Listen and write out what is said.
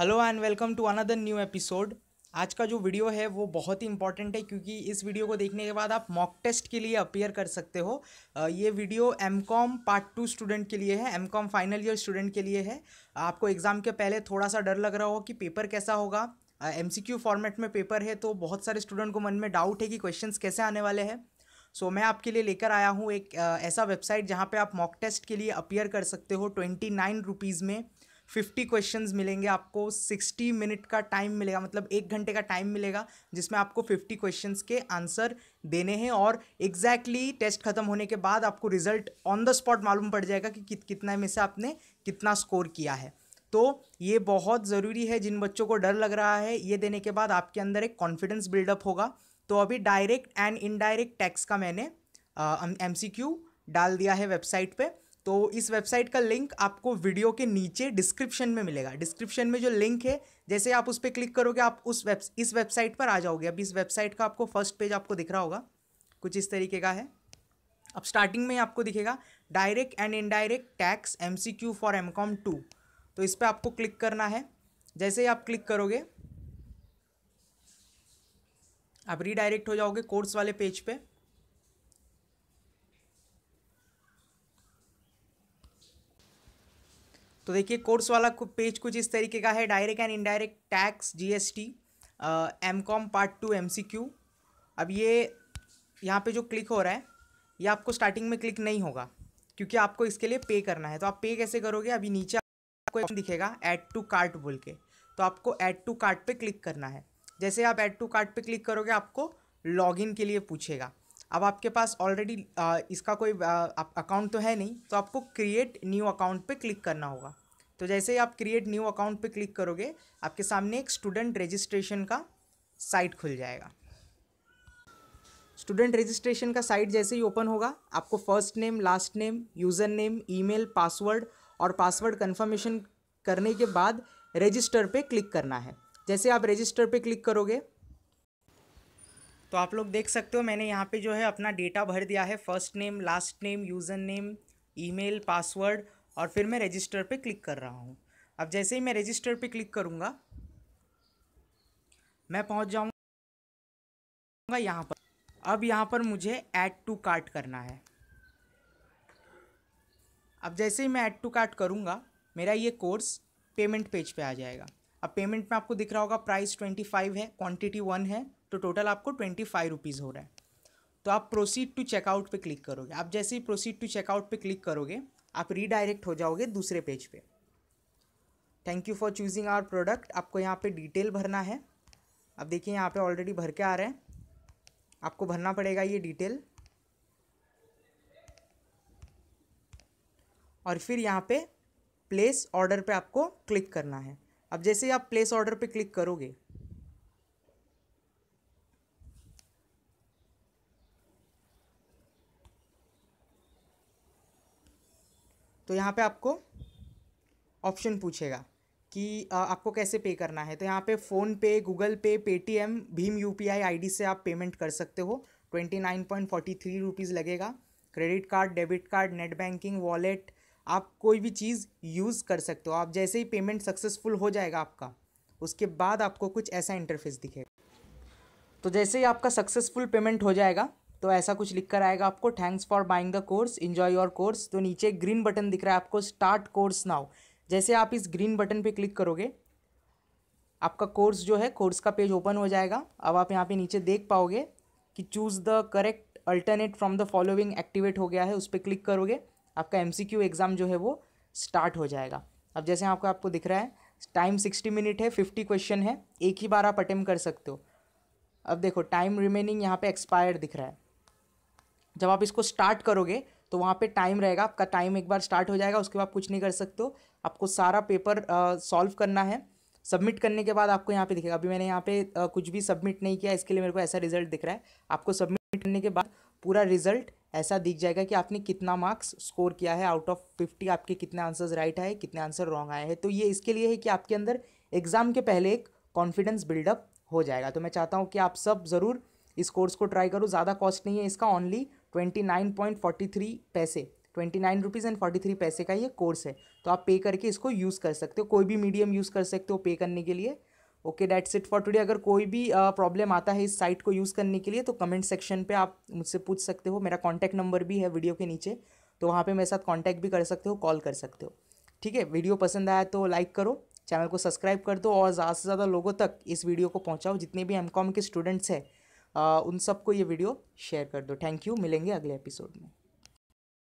hello and welcome to another new episode आज का जो वीडियो है वो बहुत ही इंपॉर्टेंट है क्योंकि इस वीडियो को देखने के बाद आप मॉक टेस्ट के लिए अपीयर कर सकते हो ये video M com part two student के लिए है M com final year student के लिए है आपको एग्ज़ाम के पहले थोड़ा सा डर लग रहा हो कि पेपर कैसा होगा एम सी क्यू फॉर्मेट में पेपर है तो बहुत सारे स्टूडेंट को मन में डाउट है कि क्वेश्चन कैसे आने वाले हैं सो so, मैं आपके लिए लेकर आया हूँ एक ऐसा वेबसाइट जहाँ पर आप मॉक टेस्ट के लिए अपीयर कर सकते हो ट्वेंटी नाइन रुपीज़ में फिफ्टी क्वेश्चन मिलेंगे आपको सिक्सटी मिनट का टाइम मिलेगा मतलब एक घंटे का टाइम मिलेगा जिसमें आपको फिफ्टी क्वेश्चन के आंसर देने हैं और एग्जैक्टली exactly टेस्ट खत्म होने के बाद आपको रिजल्ट ऑन द स्पॉट मालूम पड़ जाएगा कि कित कितना में से आपने कितना स्कोर किया है तो ये बहुत ज़रूरी है जिन बच्चों को डर लग रहा है ये देने के बाद आपके अंदर एक कॉन्फिडेंस बिल्डअप होगा तो अभी डायरेक्ट एंड इनडायरेक्ट टैक्स का मैंने एम सी क्यू डाल दिया है वेबसाइट पर तो इस वेबसाइट का लिंक आपको वीडियो के नीचे डिस्क्रिप्शन में मिलेगा डिस्क्रिप्शन में जो लिंक है जैसे आप उस पर क्लिक करोगे आप उस वेब इस वेबसाइट पर आ जाओगे अब इस वेबसाइट का आपको फर्स्ट पेज आपको दिख रहा होगा कुछ इस तरीके का है अब स्टार्टिंग में आपको दिखेगा direct and indirect tax M C Q for M com two तो इस पर आपको क्लिक करना है जैसे ही आप क्लिक करोगे आप रीडायरेक्ट हो जाओगे कोर्स वाले पेज पे तो देखिए कोर्स वाला पेज कुछ इस तरीके का है direct and indirect tax GST M com part two M C Q अब ये यहाँ पे जो क्लिक हो रहा है ये आपको स्टार्टिंग में क्लिक नहीं होगा क्योंकि आपको इसके लिए पे करना है तो आप पे कैसे करोगे अभी नीचे आपको दिखेगा ऐड टू कार्ट बोल के तो आपको ऐड टू कार्ट पे क्लिक करना है जैसे आप ऐड टू कार्ट पे क्लिक करोगे आपको लॉगिन के लिए पूछेगा अब आपके पास ऑलरेडी इसका कोई अकाउंट तो है नहीं तो आपको क्रिएट न्यू अकाउंट पे क्लिक करना होगा तो जैसे ही आप क्रिएट न्यू अकाउंट पे क्लिक करोगे आपके सामने एक स्टूडेंट रजिस्ट्रेशन का साइट खुल जाएगा स्टूडेंट रजिस्ट्रेशन का साइट जैसे ही ओपन होगा आपको first name last name user name email password और पासवर्ड कन्फर्मेशन करने के बाद रजिस्टर पर क्लिक करना है जैसे आप रजिस्टर पर क्लिक करोगे तो आप लोग देख सकते हो मैंने यहाँ पे जो है अपना डेटा भर दिया है first name last name user name email password और फिर मैं रजिस्टर पे क्लिक कर रहा हूँ अब जैसे ही मैं रजिस्टर पे क्लिक करूँगा मैं पहुँच जाऊँगा यहाँ पर अब यहाँ पर मुझे ऐड टू कार्ट करना है अब जैसे ही मैं ऐड टू कार्ट करूँगा मेरा ये कोर्स पेमेंट पेज पे आ जाएगा अब पेमेंट में आपको दिख रहा होगा प्राइस ट्वेंटी फाइव है क्वांटिटी वन है तो टोटल आपको ट्वेंटी फाइव रुपीज़ हो रहा है तो आप प्रोसीड टू चेकआउट पे क्लिक करोगे आप जैसे ही प्रोसीड टू चेकआउट पे क्लिक करोगे आप रीडायरेक्ट हो जाओगे दूसरे पेज पे thank you for choosing our product आपको यहाँ पे डिटेल भरना है अब देखिए यहाँ पे ऑलरेडी भर के आ रहे हैं आपको भरना पड़ेगा ये डिटेल और फिर यहाँ पे प्लेस ऑर्डर पे आपको क्लिक करना है अब जैसे ही आप प्लेस ऑर्डर पे क्लिक करोगे तो यहाँ पे आपको ऑप्शन पूछेगा कि आपको कैसे पे करना है तो यहाँ पे phone PhonePe Google Pay Paytm भीम यू पी आई आई से आप पेमेंट कर सकते हो twenty nine point forty three rupees लगेगा credit card debit card net banking wallet आप कोई भी चीज़ यूज़ कर सकते हो आप जैसे ही पेमेंट सक्सेसफुल हो जाएगा आपका उसके बाद आपको कुछ ऐसा इंटरफेस दिखेगा तो जैसे ही आपका सक्सेसफुल पेमेंट हो जाएगा तो ऐसा कुछ लिख कर आएगा आपको thanks for buying the course enjoy your course तो नीचे ग्रीन बटन दिख रहा है आपको स्टार्ट कोर्स नाउ जैसे आप इस ग्रीन बटन पे क्लिक करोगे आपका कोर्स जो है कोर्स का पेज ओपन हो जाएगा अब आप यहाँ पे नीचे देख पाओगे कि choose the correct alternate from the following activate हो गया है उस पर क्लिक करोगे आपका एम एग्ज़ाम जो है वो स्टार्ट हो जाएगा अब जैसे आपको आपको दिख रहा है टाइम सिक्सटी मिनट है फिफ्टी क्वेश्चन है एक ही बार आप अटेम्प्ट कर सकते हो अब देखो टाइम रिमेनिंग यहाँ पे एक्सपायर दिख रहा है जब आप इसको स्टार्ट करोगे तो वहाँ पे टाइम रहेगा आपका टाइम एक बार स्टार्ट हो जाएगा उसके बाद कुछ नहीं कर सकते हो आपको सारा पेपर सॉल्व करना है सबमिट करने के बाद आपको यहाँ पे दिखेगा अभी मैंने यहाँ पे आ, कुछ भी सबमिट नहीं किया इसके लिए मेरे को ऐसा रिजल्ट दिख रहा है आपको सबमिट करने के बाद पूरा रिजल्ट ऐसा दिख जाएगा कि आपने कितना मार्क्स स्कोर किया है आउट ऑफ फिफ्टी आपके कितने आंसर्स राइट आए कितने आंसर रॉन्ग आए हैं तो ये इसके लिए है कि आपके अंदर एग्ज़ाम के पहले एक कॉन्फिडेंस बिल्डअप हो जाएगा तो मैं चाहता हूँ कि आप सब ज़रूर इस कोर्स को ट्राई करो ज़्यादा कॉस्ट नहीं है इसका only twenty nine point forty three पैसे twenty nine rupees and forty three पैसे का ये कोर्स है तो आप पे करके इसको यूज़ कर सकते हो कोई भी मीडियम यूज़ कर सकते हो पे करने के लिए okay that's it for today अगर कोई भी प्रॉब्लम uh, आता है इस साइट को यूज़ करने के लिए तो कमेंट सेक्शन पे आप मुझसे पूछ सकते हो मेरा कॉन्टैक्ट नंबर भी है वीडियो के नीचे तो वहाँ पर मेरे साथ कॉन्टैक्ट भी कर सकते हो कॉल कर सकते हो ठीक है वीडियो पसंद आया तो लाइक करो चैनल को सब्सक्राइब कर दो और ज़्यादा से ज़्यादा लोगों तक इस वीडियो को पहुँचाओ जितने भी एम के स्टूडेंट्स हैं उन सबको ये वीडियो शेयर कर दो थैंक यू मिलेंगे अगले एपिसोड में